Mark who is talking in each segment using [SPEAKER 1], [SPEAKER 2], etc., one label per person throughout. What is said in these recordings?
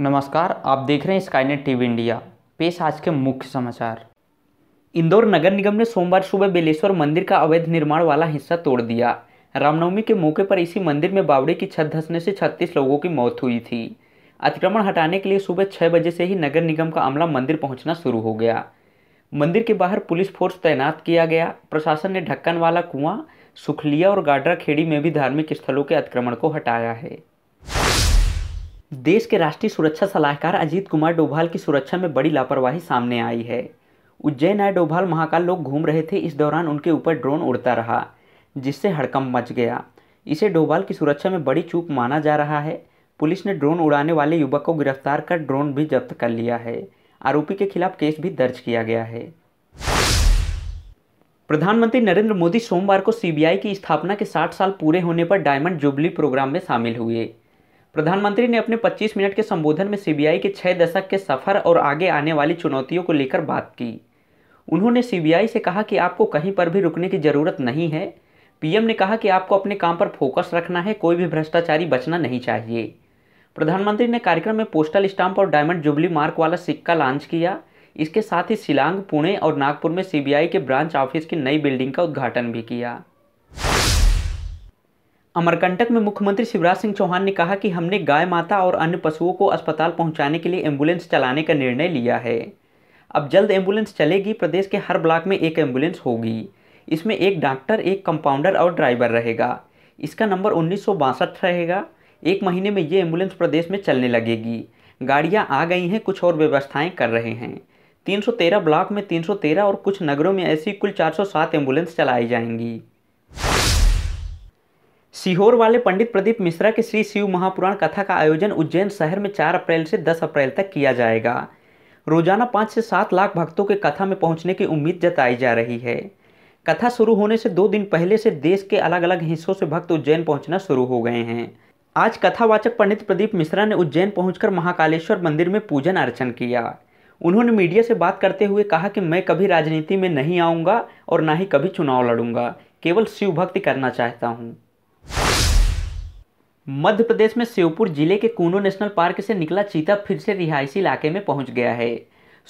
[SPEAKER 1] नमस्कार आप देख रहे हैं स्काईनेट टीवी इंडिया पेश आज के मुख्य समाचार इंदौर नगर निगम ने सोमवार सुबह बेलेश्वर मंदिर का अवैध निर्माण वाला हिस्सा तोड़ दिया रामनवमी के मौके पर इसी मंदिर में बावड़े की छत धंसने से 36 लोगों की मौत हुई थी अतिक्रमण हटाने के लिए सुबह छः बजे से ही नगर निगम का अमला मंदिर पहुँचना शुरू हो गया मंदिर के बाहर पुलिस फोर्स तैनात किया गया प्रशासन ने ढक्कन वाला कुआं सुखलिया और गाडरा खेड़ी में भी धार्मिक स्थलों के अतिक्रमण को हटाया है देश के राष्ट्रीय सुरक्षा सलाहकार अजीत कुमार डोभाल की सुरक्षा में बड़ी लापरवाही सामने आई है उज्जैन आए डोभाल महाकाल लोग घूम रहे थे इस दौरान उनके ऊपर ड्रोन उड़ता रहा जिससे हड़कम मच गया इसे डोभाल की सुरक्षा में बड़ी चूक माना जा रहा है पुलिस ने ड्रोन उड़ाने वाले युवक को गिरफ्तार कर ड्रोन भी जब्त कर लिया है आरोपी के खिलाफ केस भी दर्ज किया गया है प्रधानमंत्री नरेंद्र मोदी सोमवार को सीबीआई की स्थापना के 60 साल पूरे होने पर डायमंड जुबली प्रोग्राम में शामिल हुए प्रधानमंत्री ने अपने 25 मिनट के संबोधन में सीबीआई के छः दशक के सफर और आगे आने वाली चुनौतियों को लेकर बात की उन्होंने सीबीआई से कहा कि आपको कहीं पर भी रुकने की ज़रूरत नहीं है पीएम ने कहा कि आपको अपने काम पर फोकस रखना है कोई भी भ्रष्टाचारी बचना नहीं चाहिए प्रधानमंत्री ने कार्यक्रम में पोस्टल स्टाम्प और डायमंड जुबली मार्क वाला सिक्का लॉन्च किया इसके साथ ही शिलांग पुणे और नागपुर में सीबीआई के ब्रांच ऑफिस की नई बिल्डिंग का उद्घाटन भी किया अमरकंटक में मुख्यमंत्री शिवराज सिंह चौहान ने कहा कि हमने गाय माता और अन्य पशुओं को अस्पताल पहुंचाने के लिए एम्बुलेंस चलाने का निर्णय लिया है अब जल्द एम्बुलेंस चलेगी प्रदेश के हर ब्लॉक में एक एम्बुलेंस होगी इसमें एक डॉक्टर एक कंपाउंडर और ड्राइवर रहेगा इसका नंबर उन्नीस रहेगा एक महीने में ये एम्बुलेंस प्रदेश में चलने लगेगी गाड़ियाँ आ गई हैं कुछ और व्यवस्थाएँ कर रहे हैं 313 ब्लॉक में 313 और कुछ नगरों में ऐसी कुल 407 एम्बुलेंस चलाई जाएंगी सीहोर वाले पंडित प्रदीप मिश्रा के श्री शिव महापुराण कथा का आयोजन उज्जैन शहर में 4 अप्रैल से 10 अप्रैल तक किया जाएगा रोजाना पाँच से सात लाख भक्तों के कथा में पहुंचने की उम्मीद जताई जा रही है कथा शुरू होने से दो दिन पहले से देश के अलग अलग हिस्सों से भक्त उज्जैन पहुंचना शुरू हो गए हैं आज कथावाचक पंडित प्रदीप मिश्रा ने उज्जैन पहुंचकर महाकालेश्वर मंदिर में पूजन अर्चन किया उन्होंने मीडिया से बात करते हुए कहा कि मैं कभी राजनीति में नहीं आऊँगा और ना ही कभी चुनाव लड़ूंगा केवल शिव भक्ति करना चाहता हूँ मध्य प्रदेश में श्योपुर जिले के कूनो नेशनल पार्क से निकला चीता फिर से रिहायशी इलाके में पहुंच गया है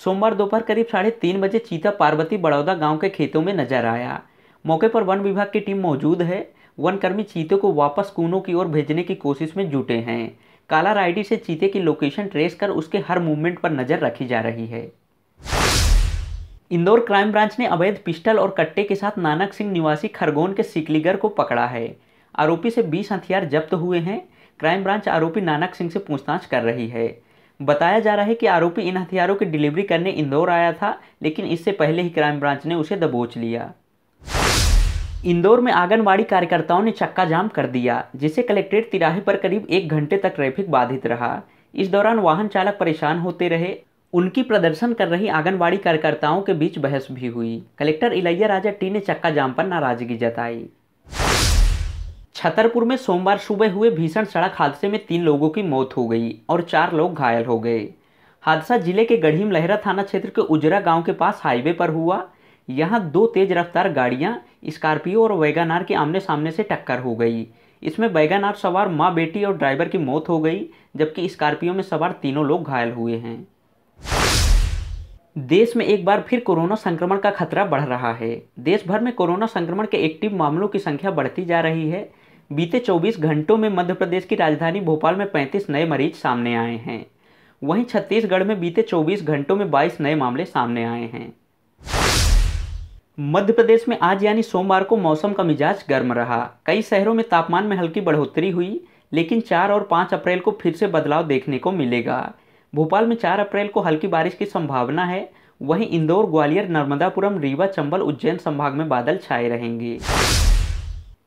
[SPEAKER 1] सोमवार दोपहर करीब साढ़े तीन बजे चीता पार्वती बड़ौदा गांव के खेतों में नजर आया मौके पर वन विभाग की टीम मौजूद है वनकर्मी चीते को वापस कूनो की ओर भेजने की कोशिश में जुटे हैं काला राइडी से चीते की लोकेशन ट्रेस कर उसके हर मूवमेंट पर नजर रखी जा रही है इंदौर क्राइम ब्रांच ने अवैध पिस्टल और कट्टे के साथ नानक सिंह निवासी खरगोन के सिकलीगर को पकड़ा है आरोपी से 20 हथियार जब्त हुए हैं क्राइम ब्रांच आरोपी नानक सिंह से पूछताछ कर रही है बताया जा रहा है कि आरोपी इन हथियारों की डिलीवरी करने इंदौर आया था लेकिन इससे पहले ही क्राइम ब्रांच ने उसे दबोच लिया इंदौर में आंगनबाड़ी कार्यकर्ताओं ने चक्का जाम कर दिया जिसे कलेक्ट्रेट तिराहे पर करीब एक घंटे तक ट्रैफिक बाधित रहा इस दौरान वाहन चालक परेशान होते रहे उनकी प्रदर्शन कर रही आंगनबाड़ी कार्यकर्ताओं के बीच बहस भी हुई कलेक्टर इलैया राजा टी ने चक्का जाम पर नाराजगी जताई छतरपुर में सोमवार सुबह हुए भीषण सड़क हादसे में तीन लोगों की मौत हो गई और चार लोग घायल हो गए हादसा जिले के गढ़ीम लहरा थाना क्षेत्र के उजरा गांव के पास हाईवे पर हुआ यहां दो तेज रफ्तार गाड़ियां स्कॉर्पियो और वैगानार के आमने सामने से टक्कर हो गई इसमें वैगानार सवार माँ बेटी और ड्राइवर की मौत हो गई जबकि स्कॉर्पियो में सवार तीनों लोग घायल हुए हैं देश में एक बार फिर कोरोना संक्रमण का खतरा बढ़ रहा है देश भर में कोरोना संक्रमण के एक्टिव मामलों की संख्या बढ़ती जा रही है बीते 24 घंटों में मध्य प्रदेश की राजधानी भोपाल में 35 नए मरीज सामने आए हैं वहीं छत्तीसगढ़ में बीते 24 घंटों में 22 नए मामले सामने आए हैं मध्य प्रदेश में आज यानी सोमवार को मौसम का मिजाज गर्म रहा कई शहरों में तापमान में हल्की बढ़ोतरी हुई लेकिन चार और पाँच अप्रैल को फिर से बदलाव देखने को मिलेगा भोपाल में चार अप्रैल को हल्की बारिश की संभावना है वहीं इंदौर ग्वालियर नर्मदापुरम रीवा चंबल उज्जैन संभाग में बादल छाए रहेंगे